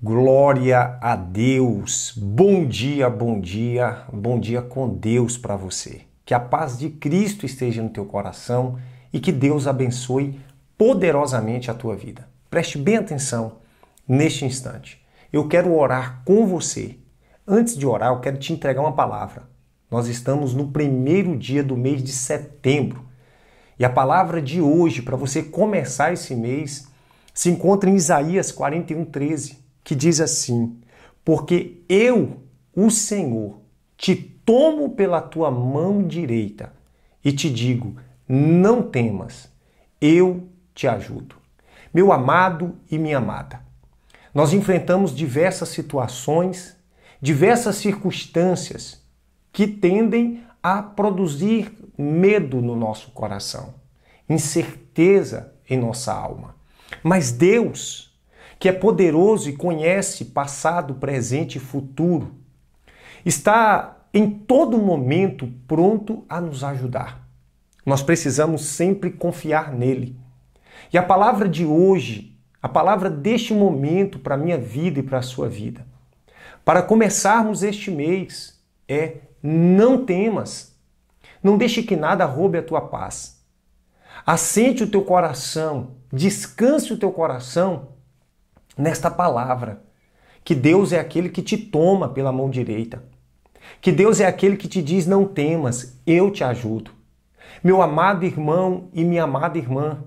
Glória a Deus. Bom dia, bom dia, bom dia com Deus para você. Que a paz de Cristo esteja no teu coração e que Deus abençoe poderosamente a tua vida. Preste bem atenção neste instante. Eu quero orar com você. Antes de orar, eu quero te entregar uma palavra. Nós estamos no primeiro dia do mês de setembro. E a palavra de hoje, para você começar esse mês, se encontra em Isaías 41, 13 que diz assim: Porque eu, o Senhor, te tomo pela tua mão direita e te digo: não temas, eu te ajudo. Meu amado e minha amada, nós enfrentamos diversas situações, diversas circunstâncias que tendem a produzir medo no nosso coração, incerteza em nossa alma. Mas Deus, que é poderoso e conhece passado, presente e futuro. Está em todo momento pronto a nos ajudar. Nós precisamos sempre confiar nele. E a palavra de hoje, a palavra deste momento para a minha vida e para a sua vida, para começarmos este mês, é: não temas, não deixe que nada roube a tua paz. Assente o teu coração, descanse o teu coração nesta palavra. Que Deus é aquele que te toma pela mão direita. Que Deus é aquele que te diz: não temas, eu te ajudo. Meu amado irmão e minha amada irmã,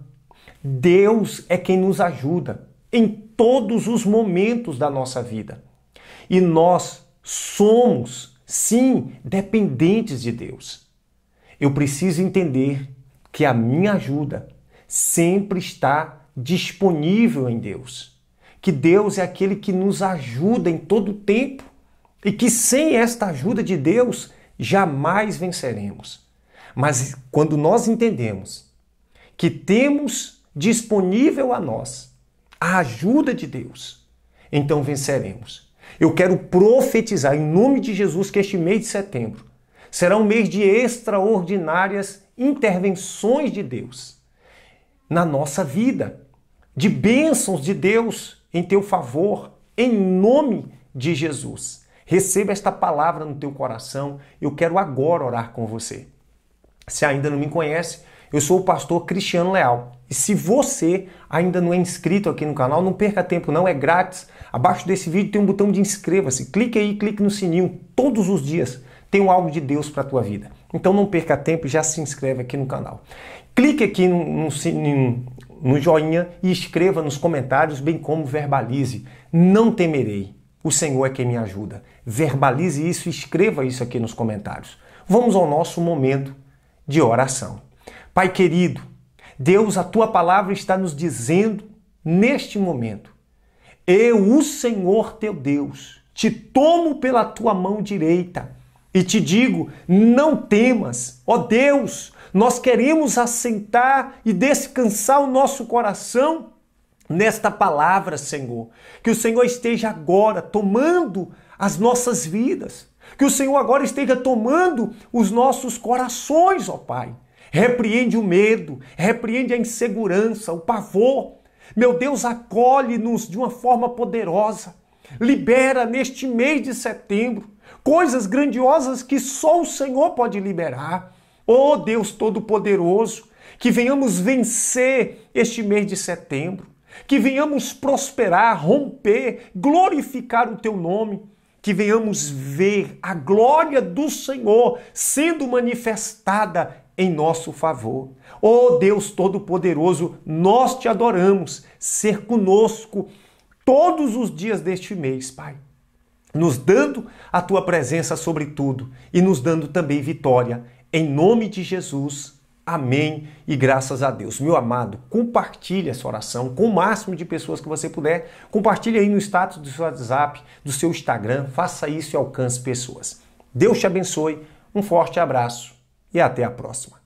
Deus é quem nos ajuda em todos os momentos da nossa vida. E nós somos, sim, dependentes de Deus. Eu preciso entender que a minha ajuda sempre está disponível em Deus que Deus é aquele que nos ajuda em todo o tempo e que sem esta ajuda de Deus jamais venceremos. Mas quando nós entendemos que temos disponível a nós a ajuda de Deus, então venceremos. Eu quero profetizar em nome de Jesus que este mês de setembro será um mês de extraordinárias intervenções de Deus na nossa vida, de bênçãos de Deus em teu favor, em nome de Jesus. Receba esta palavra no teu coração. Eu quero agora orar com você. Se ainda não me conhece, eu sou o pastor Cristiano Leal. E se você ainda não é inscrito aqui no canal, não perca tempo, não é grátis. Abaixo desse vídeo tem um botão de inscreva-se. Clique aí, clique no sininho. Todos os dias tem algo de Deus para a tua vida. Então não perca tempo, e já se inscreve aqui no canal. Clique aqui no, no, no joinha e escreva nos comentários, bem como verbalize. Não temerei, o Senhor é quem me ajuda. Verbalize isso e escreva isso aqui nos comentários. Vamos ao nosso momento de oração. Pai querido, Deus, a tua palavra está nos dizendo neste momento: Eu, o Senhor teu Deus, te tomo pela tua mão direita e te digo: não temas, ó Deus, nós queremos assentar e descansar o nosso coração nesta palavra, Senhor. Que o Senhor esteja agora tomando as nossas vidas. Que o Senhor agora esteja tomando os nossos corações, ó Pai. Repreende o medo, repreende a insegurança, o pavor. Meu Deus, acolhe-nos de uma forma poderosa. Libera neste mês de setembro coisas grandiosas que só o Senhor pode liberar. Ó oh, Deus Todo-Poderoso, que venhamos vencer este mês de setembro, que venhamos prosperar, romper, glorificar o teu nome, que venhamos ver a glória do Senhor sendo manifestada em nosso favor. Ó oh, Deus Todo-Poderoso, nós te adoramos, ser conosco todos os dias deste mês, Pai nos dando a tua presença sobre tudo e nos dando também vitória em nome de Jesus, amém e graças a Deus. Meu amado, compartilhe essa oração com o máximo de pessoas que você puder. Compartilhe aí no status do seu WhatsApp, do seu Instagram. Faça isso e alcance pessoas. Deus te abençoe. Um forte abraço e até a próxima.